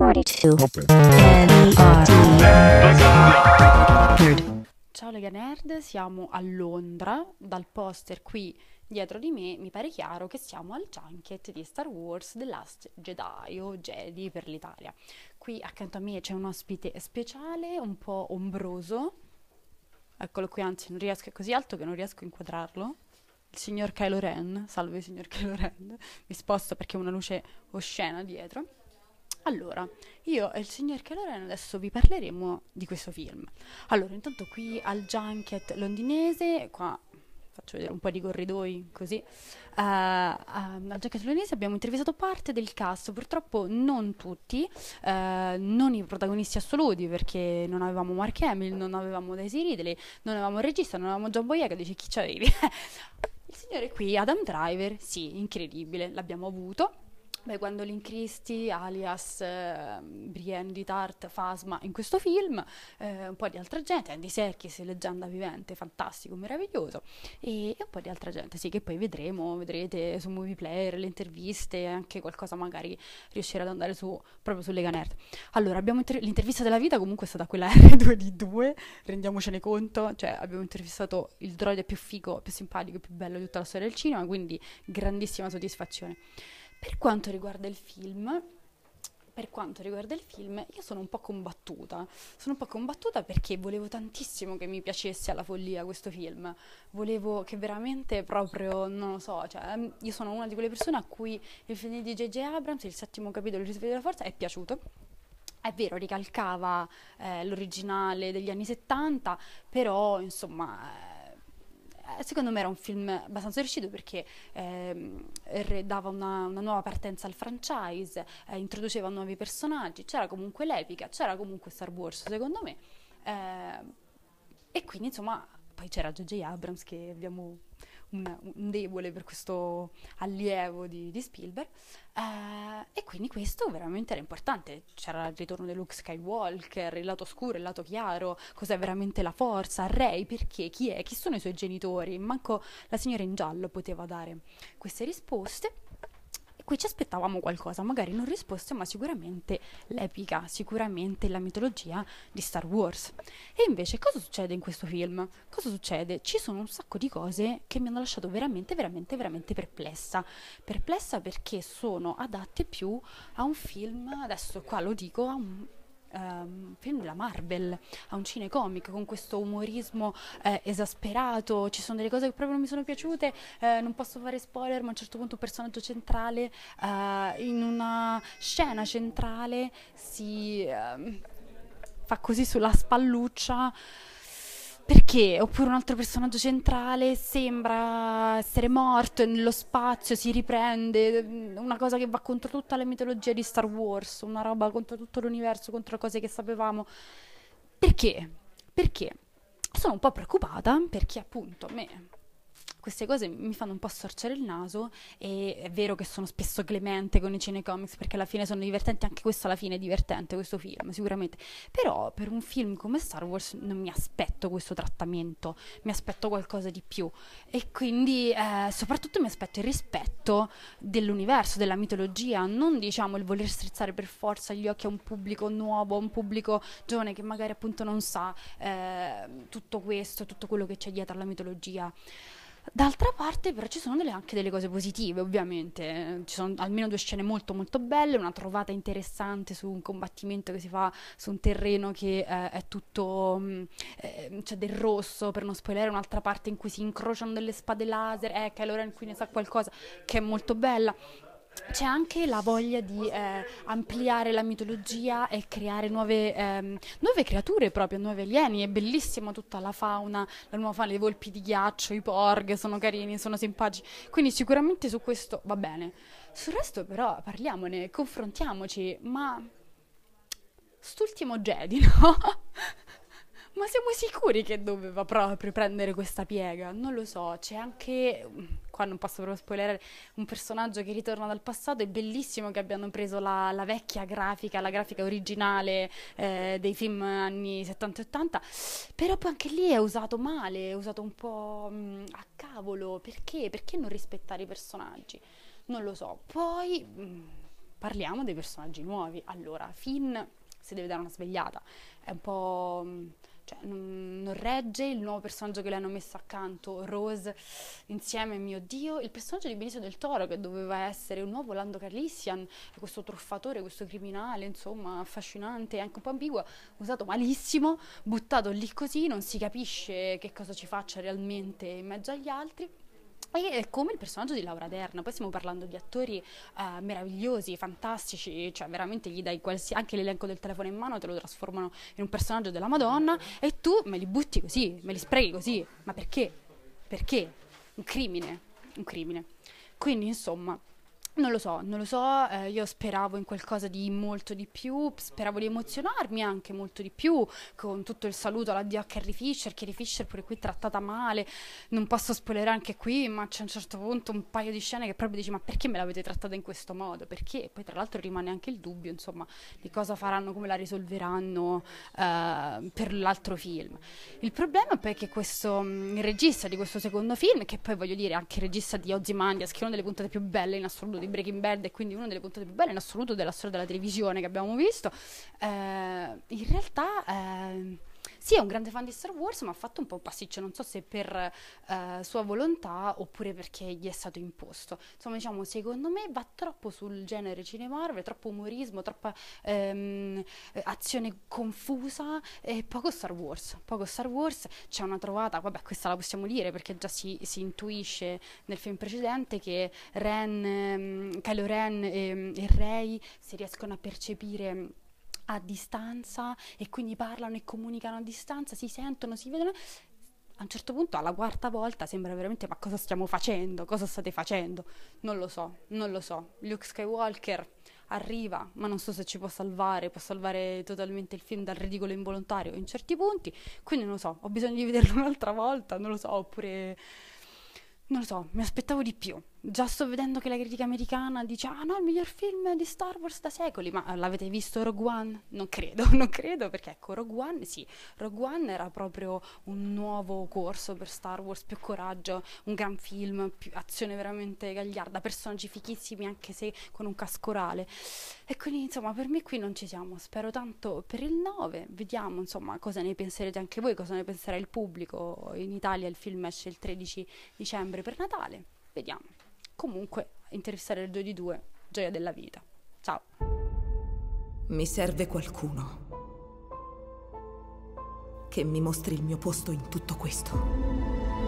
42 Nerd. Ciao Lega Nerd, siamo a Londra, dal poster qui dietro di me mi pare chiaro che siamo al junket di Star Wars The Last Jedi o Jedi per l'Italia. Qui accanto a me c'è un ospite speciale, un po' ombroso, eccolo qui, anzi non riesco, è così alto che non riesco a inquadrarlo il signor Kylo Ren, salve signor Kylo Ren, mi sposto perché è una luce oscena dietro. Allora, io e il signor Caloran adesso vi parleremo di questo film. Allora, intanto qui al Junket londinese, qua faccio vedere un po' di corridoi così. Uh, uh, al junket londinese abbiamo intervistato parte del cast, purtroppo non tutti, uh, non i protagonisti assoluti perché non avevamo Mark Hamill, non avevamo Daisy Ridley, non avevamo il regista, non avevamo John Boyega, dice chi c'avevi? il signore qui, Adam Driver, sì, incredibile, l'abbiamo avuto Beh, Gwendolyn Christie, alias eh, Brienne di Tart, Fasma in questo film, eh, un po' di altra gente, Andy Serkis, leggenda vivente, fantastico, meraviglioso, e, e, un po' di altra gente, sì, che poi vedremo, vedrete su Movie Player, le interviste, anche qualcosa magari riuscire ad andare su, proprio su Lega Nerd. Allora, abbiamo inter- l'intervista della vita comunque è stata quella R2D2, rendiamocene conto, cioè abbiamo intervistato il droide più figo, più simpatico, più bello di tutta la storia del cinema, quindi grandissima soddisfazione. Per quanto riguarda il film, per quanto riguarda il film, io sono un po' combattuta. Sono un po' combattuta perché volevo tantissimo che mi piacesse alla follia questo film. Volevo che veramente proprio, non lo so, cioè, mm, io sono una di quelle persone a cui il film di J.J. Abrams, il settimo capitolo, il risveglio della forza, è piaciuto. È vero, ricalcava eh, l'originale degli anni 70, però insomma eh, eh, secondo me era un film abbastanza riuscito perché eh, dava una, una, nuova partenza al franchise, eh, introduceva nuovi personaggi, c'era comunque l'epica, c'era comunque Star Wars secondo me. Eh, e quindi insomma poi c'era J.J. Abrams che abbiamo un, un debole per questo allievo di, di Spielberg. Eh, e quindi questo veramente era importante. C'era il ritorno di Luke Skywalker, il lato scuro, il lato chiaro, cos'è veramente la forza, Ray perché, chi è, chi sono i suoi genitori. Manco la signora in giallo poteva dare queste risposte cui ci aspettavamo qualcosa, magari non risposte, ma sicuramente l'epica, sicuramente la mitologia di Star Wars. E invece cosa succede in questo film? Cosa succede? Ci sono un sacco di cose che mi hanno lasciato veramente, veramente, veramente perplessa. Perplessa perché sono adatte più a un film, adesso qua lo dico, a un film della Marvel, a un cinecomic con questo umorismo eh, esasperato, ci sono delle cose che proprio non mi sono piaciute, eh, non posso fare spoiler, ma a un certo punto un personaggio centrale eh, in una scena centrale si ehm, fa così sulla spalluccia perché? Oppure un altro personaggio centrale sembra essere morto e nello spazio si riprende, mm, una cosa che va contro tutta la mitologia di Star Wars, una roba contro tutto l'universo, contro cose che sapevamo. Perché? Perché? Sono un po' preoccupata perché appunto a me queste cose mi fanno un po' storcere il naso e è vero che sono spesso clemente con i cinecomics perché alla fine sono divertenti, anche questo alla fine è divertente questo film sicuramente, però per un film come Star Wars non mi aspetto questo trattamento, mi aspetto qualcosa di più e quindi eh, soprattutto mi aspetto il rispetto dell'universo, della mitologia, non diciamo il voler strizzare per forza gli occhi a un pubblico nuovo, a un pubblico giovane che magari appunto non sa eh, tutto questo, tutto quello che c'è dietro alla mitologia. D'altra parte però ci sono delle, anche delle cose positive, ovviamente. Ci sono almeno due scene molto molto belle, una trovata interessante su un combattimento che si fa su un terreno che eh, è tutto mm, eh, cioè del rosso, per non spoilerare, un'altra parte in cui si incrociano delle spade laser, eh, che è l'ora in cui ne sa qualcosa, che è molto bella c'è anche la voglia di eh, ampliare la mitologia e creare nuove, ehm, nuove, creature proprio, nuovi alieni. È bellissima tutta la fauna, la nuova fauna, le volpi di ghiaccio, i porg, sono carini, sono simpatici. Quindi sicuramente su questo va bene. Sul resto però parliamone, confrontiamoci, ma... St'ultimo Jedi, no? ma siamo sicuri che doveva proprio prendere questa piega? Non lo so, c'è anche qua non posso proprio spoilerare, un personaggio che ritorna dal passato, è bellissimo che abbiano preso la, la vecchia grafica, la grafica originale eh, dei film anni 70 e 80, però poi anche lì è usato male, è usato un po' mh, mm, a cavolo, perché? Perché non rispettare i personaggi? Non lo so. Poi mh, mm, parliamo dei personaggi nuovi. Allora, Finn si deve dare una svegliata, è un po' mm, cioè, non, non, regge il nuovo personaggio che le hanno messo accanto, Rose insieme, mio Dio, il personaggio di Benicio del Toro che doveva essere un nuovo Lando Carlissian, questo truffatore, questo criminale, insomma, affascinante, anche un po' ambiguo, usato malissimo, buttato lì così, non si capisce che cosa ci faccia realmente in mezzo agli altri. E come il personaggio di Laura Derna, poi stiamo parlando di attori uh, meravigliosi, fantastici, cioè veramente gli dai qualsiasi, anche l'elenco del telefono in mano, te lo trasformano in un personaggio della Madonna e tu me li butti così, me li sprechi così. Ma perché? Perché? Un crimine, un crimine. Quindi insomma, non lo so, non lo so, eh, io speravo in qualcosa di molto di più, speravo di emozionarmi anche molto di più, con tutto il saluto all'addio a Carrie Fisher, Carrie Fisher pure qui trattata male, non posso spoilerare anche qui, ma c'è a un certo punto un paio di scene che proprio dici ma perché me l'avete trattata in questo modo? Perché? poi tra l'altro rimane anche il dubbio, insomma, di cosa faranno, come la risolveranno eh, per l'altro film. Il problema poi è che questo, mm, il regista di questo secondo film, che poi voglio dire anche il regista di Ozymandias, che è una delle puntate più belle in assoluto, di Breaking Bad e quindi una delle puntate più belle in assoluto della storia della televisione che abbiamo visto, eh, in realtà... Eh, sì, è un grande fan di Star Wars, ma ha fatto un po' un pasticcio, non so se per eh, sua volontà oppure perché gli è stato imposto. Insomma, diciamo, secondo me va troppo sul genere cinemarve troppo umorismo, troppa ehm, azione confusa e poco Star Wars. Poco Star Wars, c'è una trovata, vabbè, questa la possiamo dire perché già si, si intuisce nel film precedente che Ren, ehm, Kylo Ren e, ehm, e Rey si riescono a percepire a distanza e quindi parlano e comunicano a distanza, si sentono, si vedono. A un certo punto, alla quarta volta, sembra veramente ma cosa stiamo facendo? Cosa state facendo? Non lo so, non lo so. Luke Skywalker arriva, ma non so se ci può salvare, può salvare totalmente il film dal ridicolo involontario in certi punti, quindi non lo so, ho bisogno di vederlo un'altra volta, non lo so, oppure non lo so, mi aspettavo di più. Già sto vedendo che la critica americana dice ah no, il miglior film di Star Wars da secoli, ma eh, l'avete visto Rogue One? Non credo, non credo, perché ecco, Rogue One, sì, Rogue One era proprio un nuovo corso per Star Wars, più coraggio, un gran film, più azione veramente gagliarda, personaggi fichissimi anche se con un cascorale. E quindi insomma per me qui non ci siamo, spero tanto per il 9, vediamo insomma cosa ne penserete anche voi, cosa ne penserà il pubblico. In Italia il film esce il 13 dicembre per Natale, vediamo. Comunque, intervistare il 2 di 2, gioia della vita. Ciao. Mi serve qualcuno che mi mostri il mio posto in tutto questo.